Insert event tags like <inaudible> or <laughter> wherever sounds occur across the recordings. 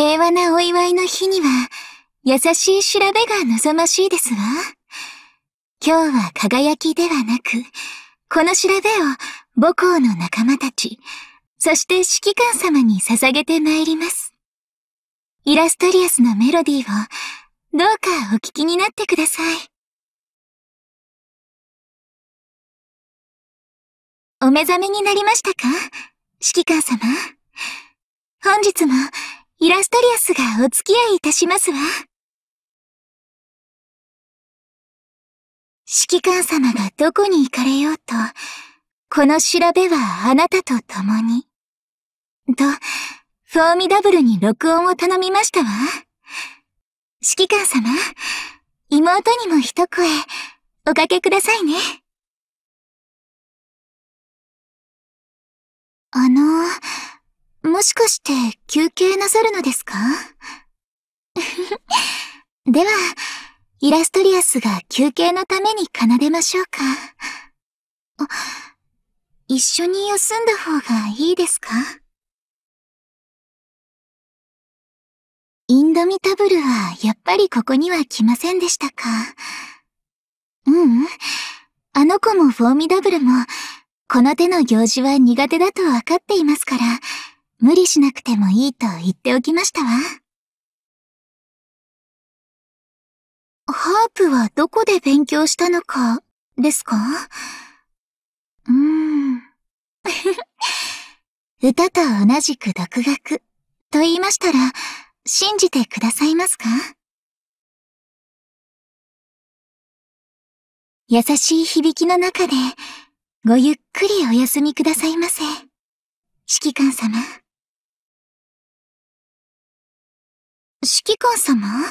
平和なお祝いの日には、優しい調べが望ましいですわ。今日は輝きではなく、この調べを母校の仲間たち、そして指揮官様に捧げて参ります。イラストリアスのメロディーを、どうかお聞きになってください。お目覚めになりましたか指揮官様。本日もイラストリアスがお付き合いいたしますわ。指揮官様がどこに行かれようと、この調べはあなたと共に。と、フォーミダブルに録音を頼みましたわ。指揮官様、妹にも一声、おかけくださいね。あのもしかして休憩なさるのですか <laughs> では、イラストリアスが休憩のために奏でましょうか。一緒に休んだ方がいいですかインドミタブルはやっぱりここには来ませんでしたか。ううん。あの子もフォーミダブルも、この手の行事は苦手だとわかっていますから、無理しなくてもいいと言っておきましたわ。ハープはどこで勉強したのか、ですかうーん。<laughs> 歌と同じく独学と言いましたら、信じてくださいますか優しい響きの中で、ごゆっくりお休みくださいませ。指揮官様。指揮官様 <laughs>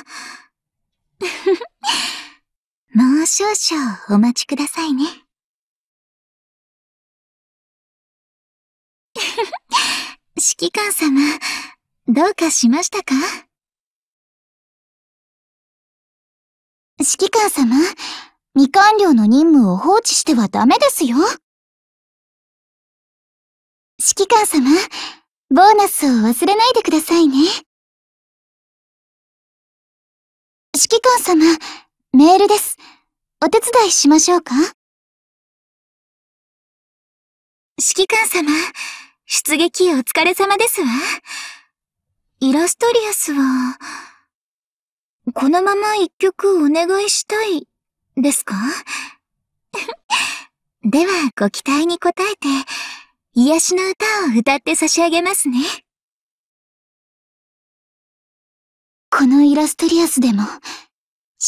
もう少々お待ちくださいね。<laughs> 指揮官様、どうかしましたか指揮官様、未完了の任務を放置してはダメですよ。指揮官様、ボーナスを忘れないでくださいね。指揮官様、メールです。お手伝いしましょうか指揮官様、出撃お疲れ様ですわ。イラストリアスは、このまま一曲お願いしたい、ですか <laughs> では、ご期待に応えて、癒しの歌を歌って差し上げますね。イラストリアスでも、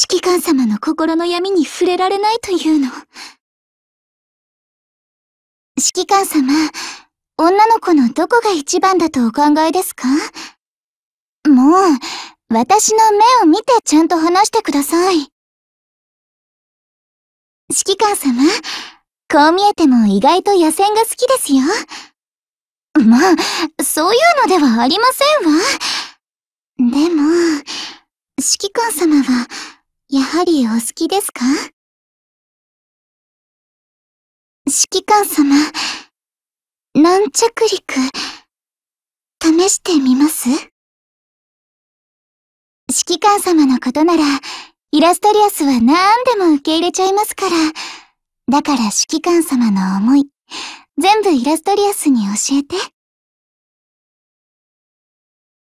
指揮官様の心の闇に触れられないというの。指揮官様、女の子のどこが一番だとお考えですかもう、私の目を見てちゃんと話してください。指揮官様、こう見えても意外と野戦が好きですよ。まあ、そういうのではありませんわ。ハリーお好きですか指揮官様、軟着陸、試してみます指揮官様のことなら、イラストリアスは何でも受け入れちゃいますから。だから指揮官様の思い、全部イラストリアスに教えて。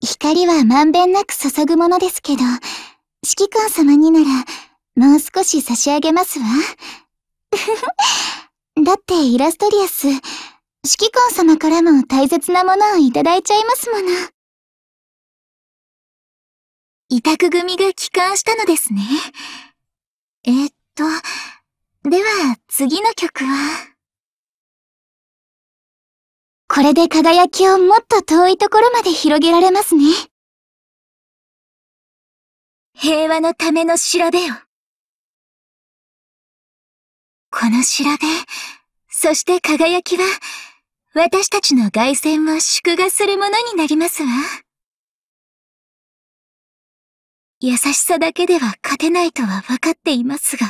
光はまんべんなく注ぐものですけど、指揮官様になら、もう少し差し上げますわ。<laughs> だってイラストリアス、指揮官様からも大切なものをいただいちゃいますもの。委託組が帰還したのですね。えー、っと、では次の曲は。これで輝きをもっと遠いところまで広げられますね。平和のための調べよ。この調べ、そして輝きは、私たちの凱旋を祝賀するものになりますわ。優しさだけでは勝てないとは分かっていますが。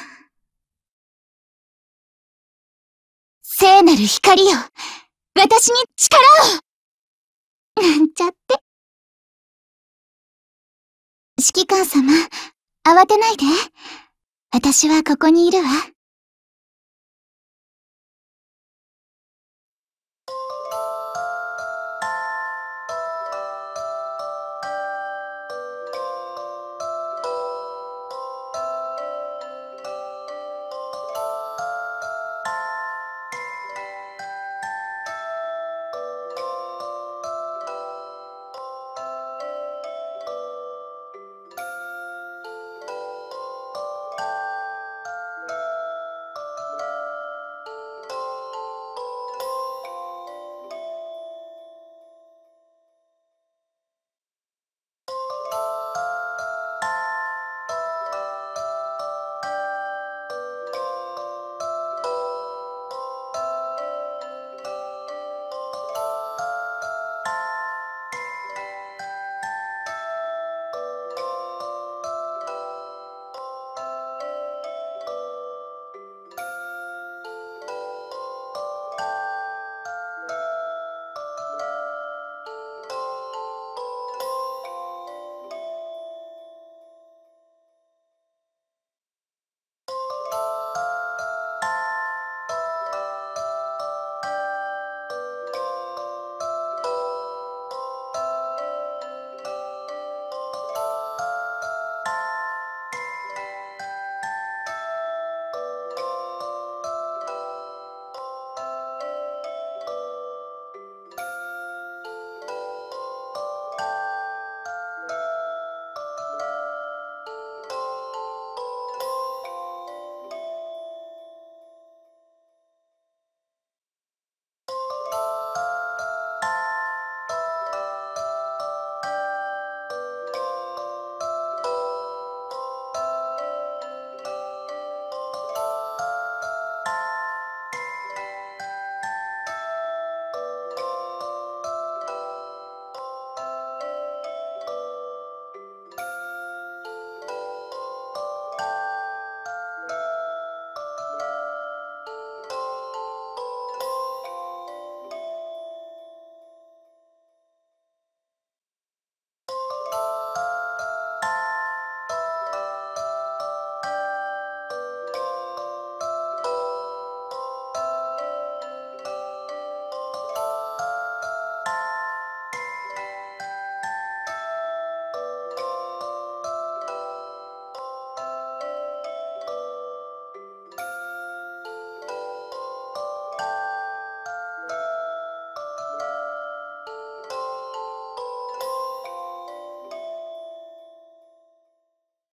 聖なる光よ私に力をなんちゃって。指揮官様、慌てないで。私はここにいるわ。